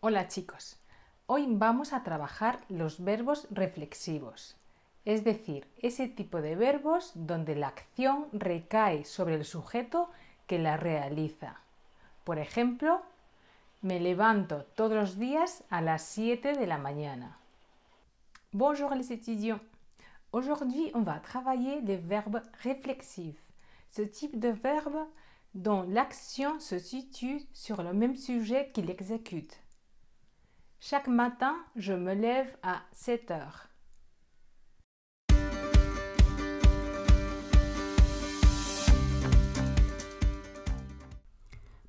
Hola chicos, hoy vamos a trabajar los verbos reflexivos, es decir, ese tipo de verbos donde la acción recae sobre el sujeto que la realiza. Por ejemplo, me levanto todos los días a las 7 de la mañana. Bonjour les étudiants. Aujourd'hui, on va travailler les verbes réflexifs. Ce type de verbe dont l'action se situe sur le même sujet qu'il exécute. Chaque matin, je me lève à 7 heures.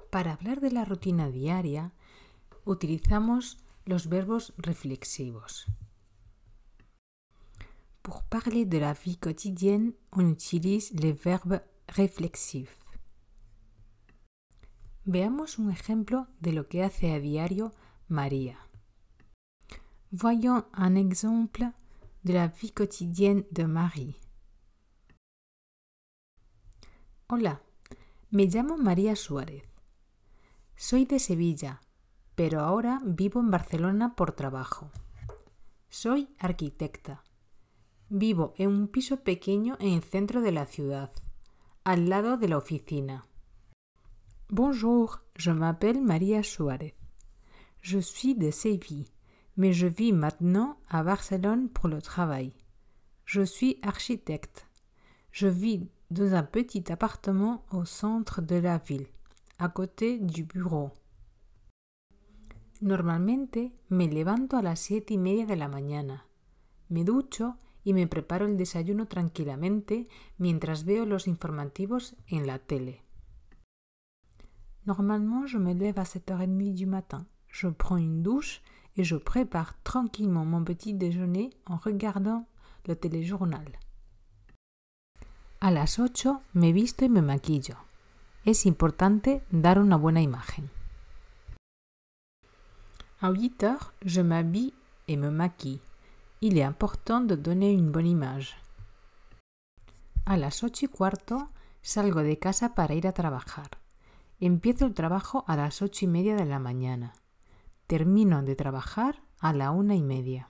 Para hablar de la rutina diaria, utilizamos los verbos reflexivos. Pour parler de la vie quotidienne, on utilise les verbes Veamos un ejemplo de lo que hace a diario María. Voyons un exemple de la vie quotidienne de Marie. Hola, me llamo María Suárez. Soy de Sevilla, pero ahora vivo en Barcelona por trabajo. Soy arquitecta. Vivo en un piso pequeño en el centro de la ciudad, al lado de la oficina. Bonjour, je m'appelle María Suárez. Je suis de Séville. mais je vis maintenant à Barcelone pour le travail. Je suis architecte. Je vis dans un petit appartement au centre de la ville, à côté du bureau. Normalmente me levanto à las siete y media de la mañana. Me ducho y me preparo el desayuno tranquilamente mientras veo los informativos en la tele. Normalement, je me lève à 7h30 du matin. Je prends une douche et je prépare tranquillement mon petit déjeuner en regardant le téléjournal. A las 8 me visto y me maquillo. Es importante dar una buena imagen. A 8 heures, je m'habille et me maquille. Il est important de donner une bonne image. A las 8 y cuarto salgo de casa para ir a trabajar. Empiezo el trabajo a las 8 y media de la mañana. Termino de trabajar à la una y media.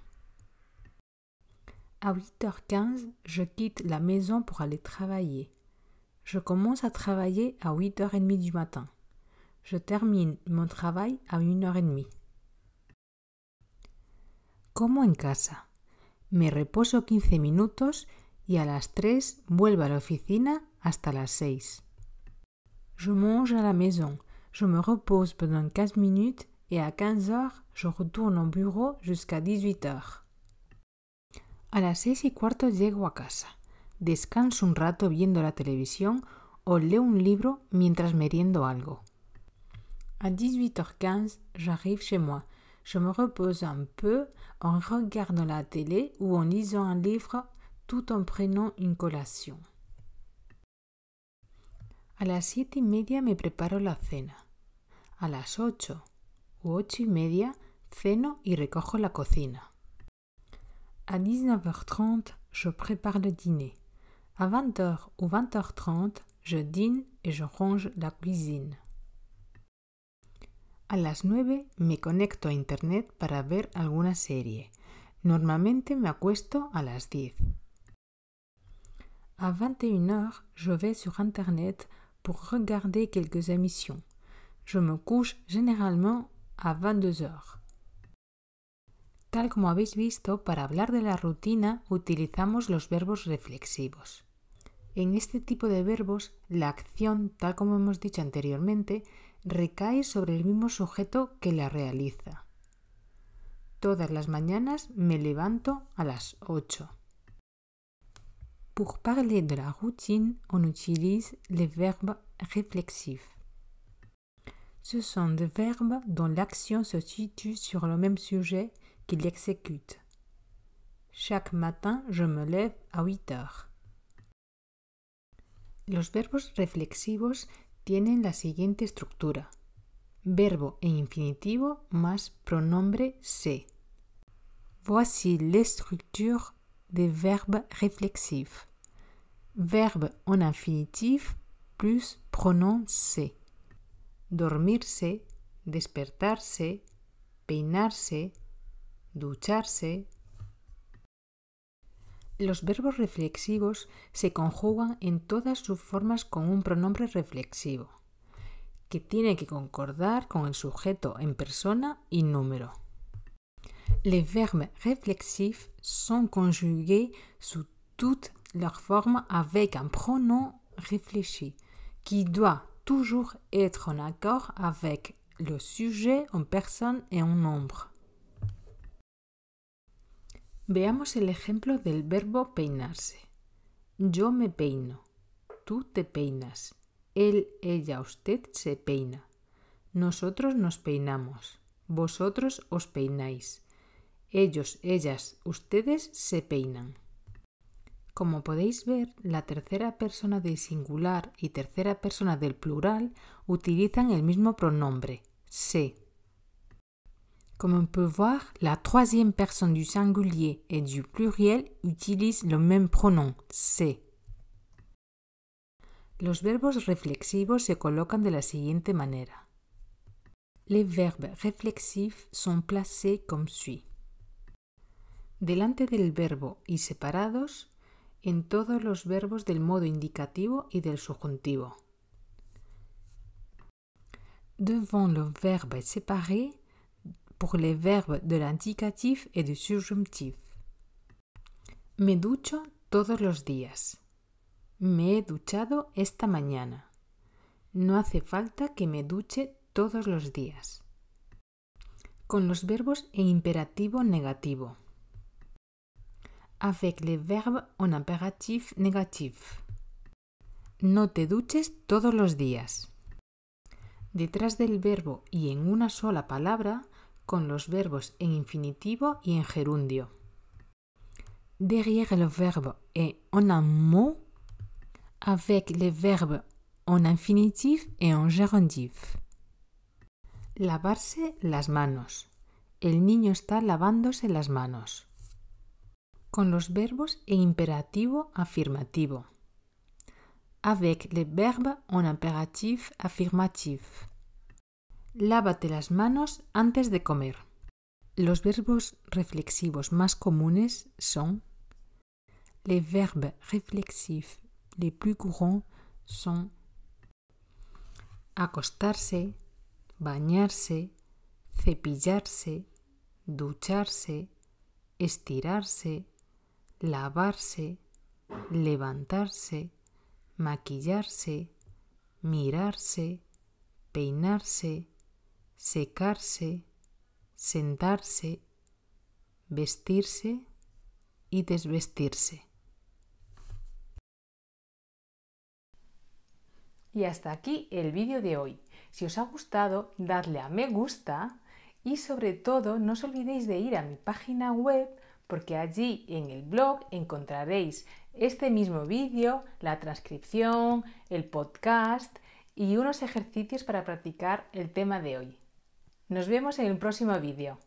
À 8h15, je quitte la maison pour aller travailler. Je commence à travailler à 8h30 du matin. Je termine mon travail à 1h30. Como en casa. Me reposo 15 minutos y a las 3 vuelvo a la hasta las 6. Je mange à la maison. Je me repose pendant 15 minutes et à 15 h je retourne au bureau jusqu'à 18 h À las 6 y cuarto llego a casa. Descanso un rato viendo la televisión o leo un libro mientras meriendo algo. À 18h15, j'arrive chez moi. Je me repose un peu en regardant la télé ou en lisant un livre tout en prenant une collation. À las 7 y media me preparo la cena. A las h u ocho y media ceno y recojo la cocina. À 19h30, je prépare le dîner. À 20h ou 20h30, je dîne et je range la cuisine. à las 9 me connecte à internet pour voir alguna série normalement me acuesto à las 10. À 21h, je vais sur internet pour regarder quelques émissions. Je me couche généralement a 22 Tal como habéis visto, para hablar de la rutina utilizamos los verbos reflexivos. En este tipo de verbos, la acción, tal como hemos dicho anteriormente, recae sobre el mismo sujeto que la realiza. Todas las mañanas me levanto a las 8. Pour parler de la routine, on utilise le verbes réflexifs. Ce sont des verbes dont l'action se situe sur le même sujet qu'il exécute. Chaque matin, je me lève à 8 heures. Les verbes reflexivos tienen la siguiente structure. Verbo en infinitivo más pronombre se. Voici les structures des verbes réflexifs. Verbe en infinitif plus pronom se. dormirse, despertarse, peinarse, ducharse. Los verbos reflexivos se conjugan en todas sus formas con un pronombre reflexivo, que tiene que concordar con el sujeto en persona y número. Les verbes réflexifs sont conjugués sous toutes leurs formes avec un pronom réfléchi qui doit toujours être en accord avec le sujet en personne et en nombre. Veamos el ejemplo del verbo peinarse. Yo me peino. Tú te peinas. Él, ella, usted se peina. Nosotros nos peinamos. Vosotros os peináis. Ellos, ellas, ustedes se peinan. Como podéis ver, la tercera persona del singular y tercera persona del plural utilizan el mismo pronombre, SE. Como on peut voir, la troisième persona du singulier et du pluriel utilizan le même pronom, SE. Los verbos reflexivos se colocan de la siguiente manera. Les verbes reflexifs sont placés comme suit. Delante del verbo y separados en todos los verbos del modo indicativo y del subjuntivo. Devant le verbe séparé pour les verbes de l'indicatif et du subjonctif. Me ducho todos los días. Me he duchado esta mañana. No hace falta que me duche todos los días. Con los verbos en imperativo negativo avec les en impératif négatif. No te duches todos los días. Detrás del verbo y en una sola palabra, con los verbos en infinitivo y en gerundio. Derrière le verbe et en un mot, avec les verbes en infinitif et en gerundif. Lavarse las manos. El niño está lavándose las manos con los verbos e imperativo afirmativo. Avec le verbes en imperativo affirmatif. Lávate las manos antes de comer. Los verbos reflexivos más comunes son Les verbes réflexifs les plus courants sont acostarse, bañarse, cepillarse, ducharse, estirarse, lavarse, levantarse, maquillarse, mirarse, peinarse, secarse, sentarse, vestirse y desvestirse. Y hasta aquí el vídeo de hoy. Si os ha gustado, dadle a me gusta y sobre todo no os olvidéis de ir a mi página web porque allí en el blog encontraréis este mismo vídeo, la transcripción, el podcast y unos ejercicios para practicar el tema de hoy. Nos vemos en el próximo vídeo.